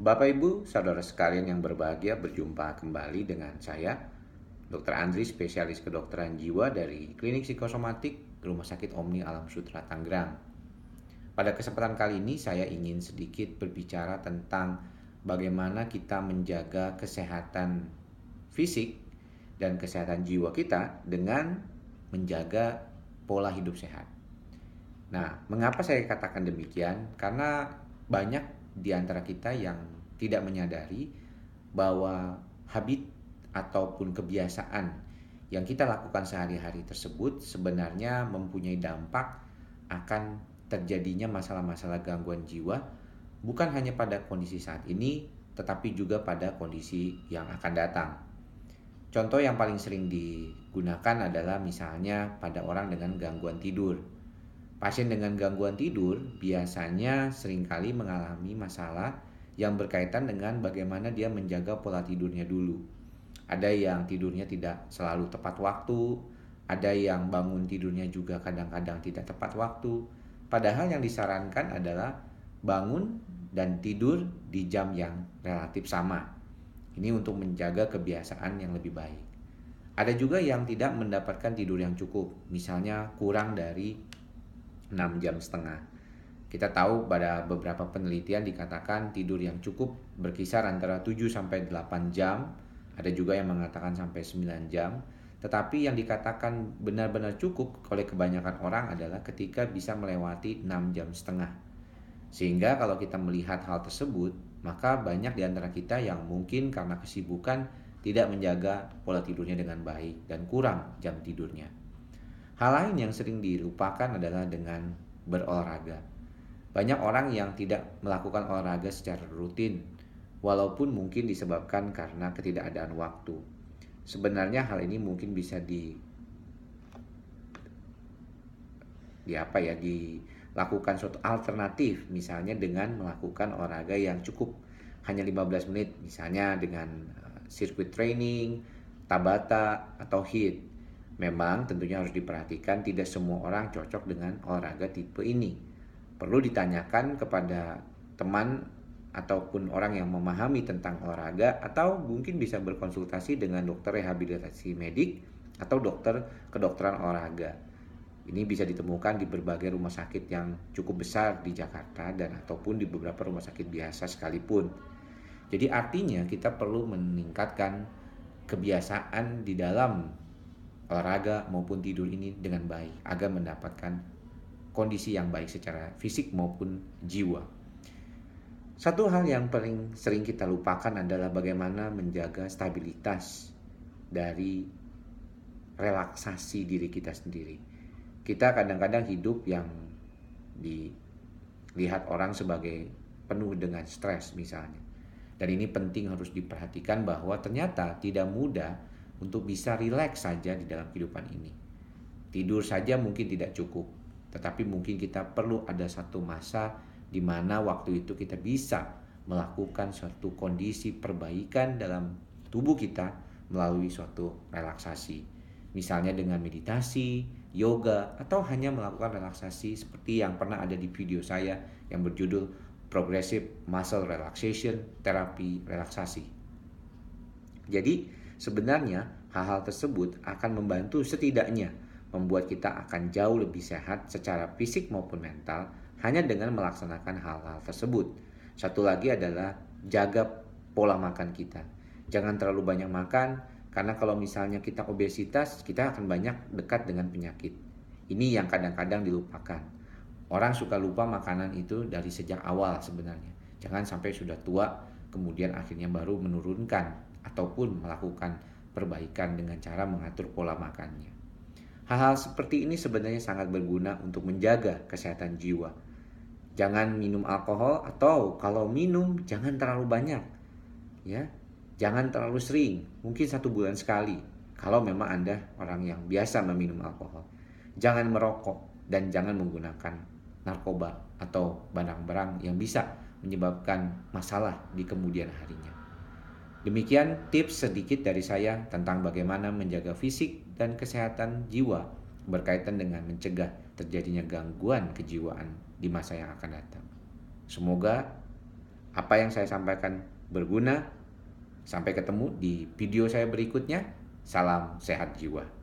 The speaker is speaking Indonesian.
Bapak Ibu, saudara sekalian yang berbahagia berjumpa kembali dengan saya, Dr. Andri, spesialis kedokteran jiwa dari Klinik Psikosomatik Rumah Sakit Omni Alam Sutra Tangerang. Pada kesempatan kali ini saya ingin sedikit berbicara tentang bagaimana kita menjaga kesehatan fisik dan kesehatan jiwa kita dengan menjaga pola hidup sehat. Nah, mengapa saya katakan demikian? Karena banyak di antara kita yang tidak menyadari bahwa habit ataupun kebiasaan yang kita lakukan sehari-hari tersebut sebenarnya mempunyai dampak akan terjadinya masalah-masalah gangguan jiwa bukan hanya pada kondisi saat ini tetapi juga pada kondisi yang akan datang. Contoh yang paling sering digunakan adalah misalnya pada orang dengan gangguan tidur Pasien dengan gangguan tidur biasanya seringkali mengalami masalah yang berkaitan dengan bagaimana dia menjaga pola tidurnya dulu. Ada yang tidurnya tidak selalu tepat waktu, ada yang bangun tidurnya juga kadang-kadang tidak tepat waktu. Padahal yang disarankan adalah bangun dan tidur di jam yang relatif sama. Ini untuk menjaga kebiasaan yang lebih baik. Ada juga yang tidak mendapatkan tidur yang cukup, misalnya kurang dari 6 jam setengah. Kita tahu pada beberapa penelitian dikatakan tidur yang cukup berkisar antara 7 sampai 8 jam, ada juga yang mengatakan sampai 9 jam. Tetapi yang dikatakan benar-benar cukup oleh kebanyakan orang adalah ketika bisa melewati 6 jam setengah. Sehingga kalau kita melihat hal tersebut, maka banyak di antara kita yang mungkin karena kesibukan tidak menjaga pola tidurnya dengan baik dan kurang jam tidurnya. Hal lain yang sering dilupakan adalah dengan berolahraga. Banyak orang yang tidak melakukan olahraga secara rutin, walaupun mungkin disebabkan karena ketidakadaan waktu. Sebenarnya hal ini mungkin bisa di di apa ya dilakukan suatu alternatif misalnya dengan melakukan olahraga yang cukup hanya 15 menit misalnya dengan eh, sirkuit training, tabata atau hit Memang tentunya harus diperhatikan tidak semua orang cocok dengan olahraga tipe ini. Perlu ditanyakan kepada teman ataupun orang yang memahami tentang olahraga atau mungkin bisa berkonsultasi dengan dokter rehabilitasi medik atau dokter kedokteran olahraga. Ini bisa ditemukan di berbagai rumah sakit yang cukup besar di Jakarta dan ataupun di beberapa rumah sakit biasa sekalipun. Jadi artinya kita perlu meningkatkan kebiasaan di dalam olahraga maupun tidur ini dengan baik agar mendapatkan kondisi yang baik secara fisik maupun jiwa. Satu hal yang paling sering kita lupakan adalah bagaimana menjaga stabilitas dari relaksasi diri kita sendiri. Kita kadang-kadang hidup yang dilihat orang sebagai penuh dengan stres misalnya. Dan ini penting harus diperhatikan bahwa ternyata tidak mudah untuk bisa rileks saja di dalam kehidupan ini. Tidur saja mungkin tidak cukup, tetapi mungkin kita perlu ada satu masa di mana waktu itu kita bisa melakukan suatu kondisi perbaikan dalam tubuh kita melalui suatu relaksasi. Misalnya dengan meditasi, yoga, atau hanya melakukan relaksasi seperti yang pernah ada di video saya yang berjudul Progressive Muscle Relaxation Therapy Relaksasi. Jadi, Sebenarnya, hal-hal tersebut akan membantu setidaknya membuat kita akan jauh lebih sehat secara fisik maupun mental hanya dengan melaksanakan hal-hal tersebut. Satu lagi adalah jaga pola makan kita. Jangan terlalu banyak makan karena kalau misalnya kita obesitas, kita akan banyak dekat dengan penyakit. Ini yang kadang-kadang dilupakan. Orang suka lupa makanan itu dari sejak awal sebenarnya. Jangan sampai sudah tua kemudian akhirnya baru menurunkan ataupun melakukan perbaikan dengan cara mengatur pola makannya. Hal-hal seperti ini sebenarnya sangat berguna untuk menjaga kesehatan jiwa. Jangan minum alkohol atau kalau minum jangan terlalu banyak. Ya, jangan terlalu sering, mungkin satu bulan sekali. Kalau memang Anda orang yang biasa meminum alkohol, jangan merokok dan jangan menggunakan narkoba atau barang-barang yang bisa menyebabkan masalah di kemudian harinya. Demikian tips sedikit dari saya tentang bagaimana menjaga fisik dan kesehatan jiwa berkaitan dengan mencegah terjadinya gangguan kejiwaan di masa yang akan datang. Semoga apa yang saya sampaikan berguna. Sampai ketemu di video saya berikutnya. Salam sehat jiwa.